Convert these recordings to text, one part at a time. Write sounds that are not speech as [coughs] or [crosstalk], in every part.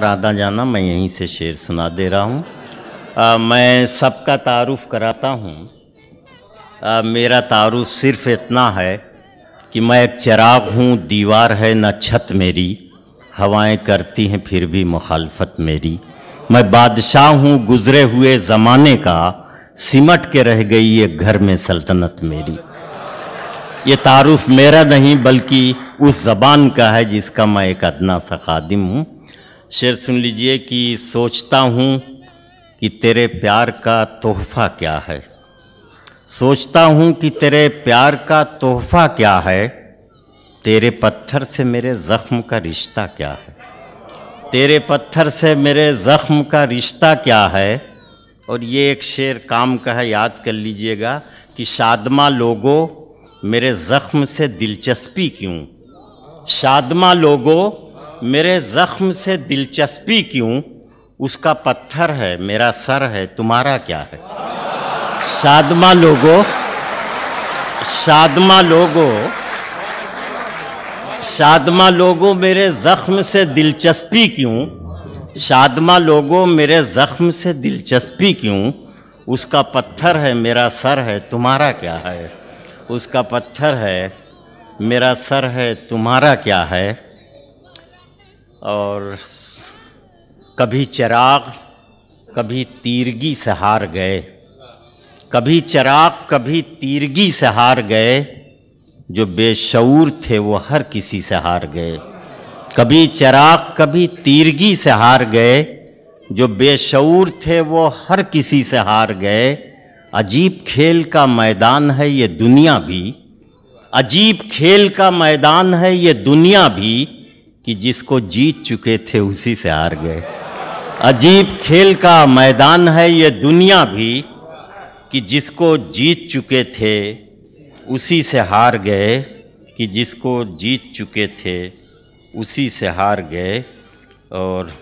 आराधा जाना मैं यहीं से शेर सुना दे रहा हूँ मैं सबका तारुफ कराता हूँ मेरा तारुफ सिर्फ इतना है कि मैं एक चराग हूँ दीवार है न छत मेरी हवाएं करती हैं फिर भी मुखालफत मेरी मैं बादशाह हूँ गुजरे हुए ज़माने का सिमट के रह गई ये घर में सल्तनत मेरी ये तारुफ मेरा नहीं बल्कि उस ज़बान का है जिसका मैं एक अदना सा खादिम हूँ शेर सुन लीजिए कि सोचता हूँ कि तेरे प्यार का तोहफा क्या है सोचता हूँ कि तेरे प्यार का तोहफा क्या है तेरे पत्थर से मेरे ज़ख्म का रिश्ता क्या है तेरे पत्थर से मेरे ज़ख्म का रिश्ता क्या है और ये एक शेर काम का है याद कर लीजिएगा कि शादमा लोगो मेरे ज़ख्म से दिलचस्पी क्यों शादमा लोगों मेरे ज़ख्म से दिलचस्पी क्यों उसका पत्थर है मेरा सर है तुम्हारा क्या है शादमा लोगो शादमा लोगो शादमा लोगो मेरे ज़ख्म से दिलचस्पी क्यों शादमा लोगो मेरे ज़ख्म से दिलचस्पी क्यों उसका पत्थर है मेरा सर है तुम्हारा क्या है उसका पत्थर है मेरा सर है तुम्हारा क्या है और कभी चिराग कभी तीरगी से हार गए कभी चिराग कभी तीरगी से हार गए जो बेशूर थे वो हर किसी से हार गए कभी चिराग कभी तीरगी से हार गए जो बेशूर थे वो हर किसी से हार गए अजीब खेल का मैदान है ये दुनिया भी अजीब खेल का मैदान है ये दुनिया भी कि जिसको जीत चुके थे उसी से हार गए अजीब खेल का मैदान है ये दुनिया भी कि जिसको जीत चुके थे उसी से हार गए कि जिसको जीत चुके थे उसी से हार गए और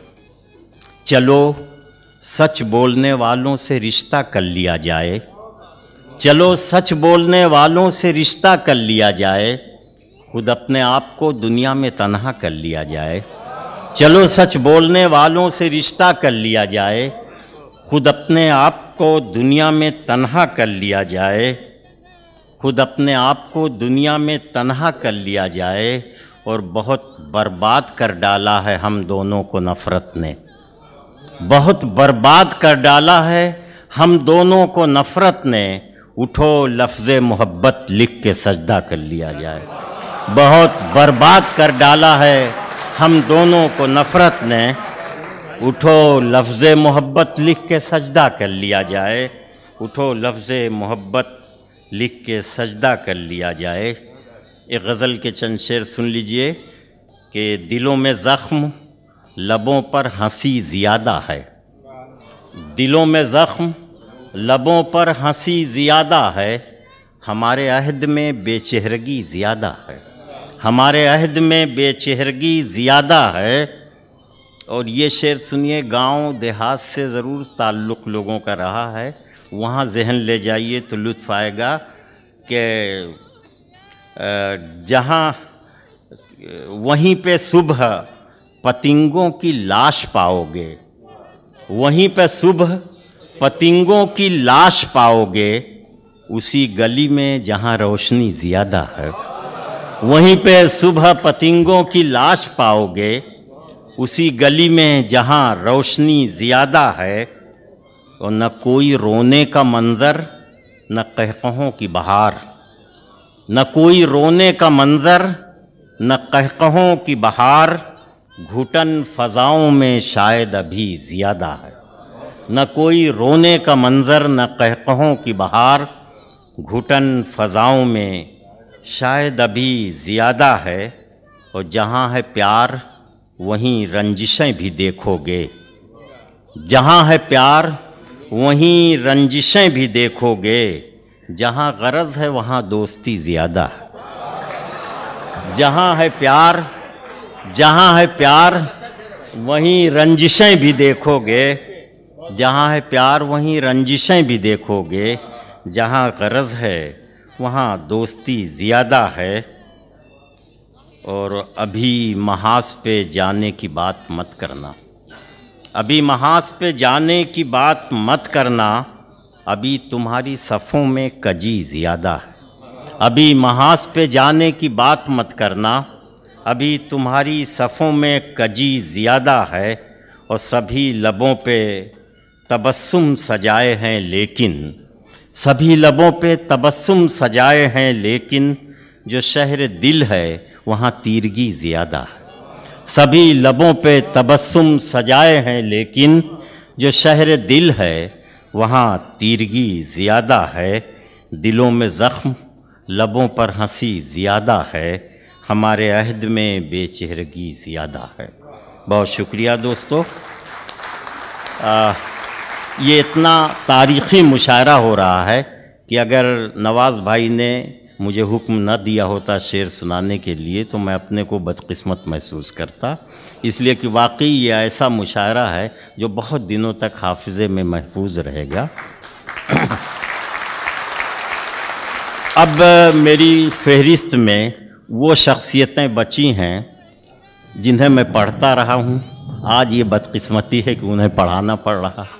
चलो सच बोलने वालों से रिश्ता कर लिया जाए चलो सच बोलने वालों से रिश्ता कर लिया जाए खुद अपने आप को दुनिया में तनहा कर लिया जाए चलो सच बोलने वालों से रिश्ता कर लिया जाए खुद अपने आप को दुनिया में तनहा कर लिया जाए खुद अपने आप को दुनिया में तनहा कर लिया जाए और बहुत बर्बाद कर डाला है हम दोनों को नफ़रत ने बहुत बर्बाद कर डाला है हम दोनों को नफ़रत ने उठो लफ्ज़ मोहब्बत लिख के सजदा कर लिया जाए बहुत बर्बाद कर डाला है हम दोनों को नफ़रत ने उठो लफ्ज़ मोहब्बत लिख के सजदा कर लिया जाए उठो लफ्ज़ मोहब्बत लिख के सजदा कर लिया जाए एक गज़ल के चंद शेर सुन लीजिए कि दिलों में ज़ख्म लबों पर हंसी ज़्यादा है दिलों में ज़ख्म लबों पर हंसी ज़्यादा है हमारे अहद में बेचहरगी ज़्यादा है हमारे अहद में बेचहरगी ज़्यादा है और ये शेर सुनिए गांव देहात से ज़रूर ताल्लुक़ लोगों का रहा है वहाँ जहन ले जाइए तो लुत्फ आएगा कि जहाँ वहीं पे सुबह पतिंगों की लाश पाओगे वहीं पे सुबह पतिंगों की लाश पाओगे उसी गली में जहाँ रोशनी ज़्यादा है वहीं पे सुबह पतिंगों की लाश पाओगे उसी गली में जहाँ रोशनी ज़्यादा है और न कोई रोने का मंज़र न कहकहों की बहार न कोई रोने का मंज़र न कहकहों की बहार घुटन फ़जाओं में शायद अभी ज़्यादा है न कोई रोने का मंज़र न कहकहों की बहार घुटन फ़जाओं में शायद अभी ज़्यादा है और जहाँ है प्यार वहीं रंजिशें भी देखोगे जहाँ है प्यार वहीं रंजिशें भी देखोगे जहाँ गरज है वहाँ दोस्ती ज़्यादा जहाँ है प्यार जहाँ है प्यार वहीं रंजिशें भी देखोगे जहाँ है प्यार वहीं रंजिशें भी देखोगे जहाँ गरज है वहाँ दोस्ती ज़्यादा है और अभी महास पे जाने की बात मत करना अभी महास पे जाने की बात मत करना अभी तुम्हारी सफ़ों में कजी ज़्यादा है अभी महास पे जाने की बात मत करना अभी तुम्हारी सफ़ों में कजी ज़्यादा है और सभी लबों पे तबस्सुम सजाए हैं लेकिन सभी लबों पे तबस्सुम सजाए हैं लेकिन जो शहर दिल है वहाँ तीरगी ज़्यादा है सभी लबों पे तबस्सुम सजाए हैं लेकिन जो शहर दिल है वहाँ तीरगी ज़्यादा है दिलों में ज़ख्म लबों पर हंसी ज़्यादा है हमारे अहद में बेचहरगी ज़्यादा है बहुत शुक्रिया दोस्तों आ, ये इतना तारीख़ी मुशायरा हो रहा है कि अगर नवाज़ भाई ने मुझे हुक्म न दिया होता शेर सुनाने के लिए तो मैं अपने को बदकस्मत महसूस करता इसलिए कि वाकई ये ऐसा मुशायरा है जो बहुत दिनों तक हाफिज़े में महफूज रहेगा [coughs] अब मेरी फहरिस्त में वो शख्सियतें बची हैं जिन्हें मैं पढ़ता रहा हूँ आज ये बदकस्मती है कि उन्हें पढ़ाना पड़ रहा है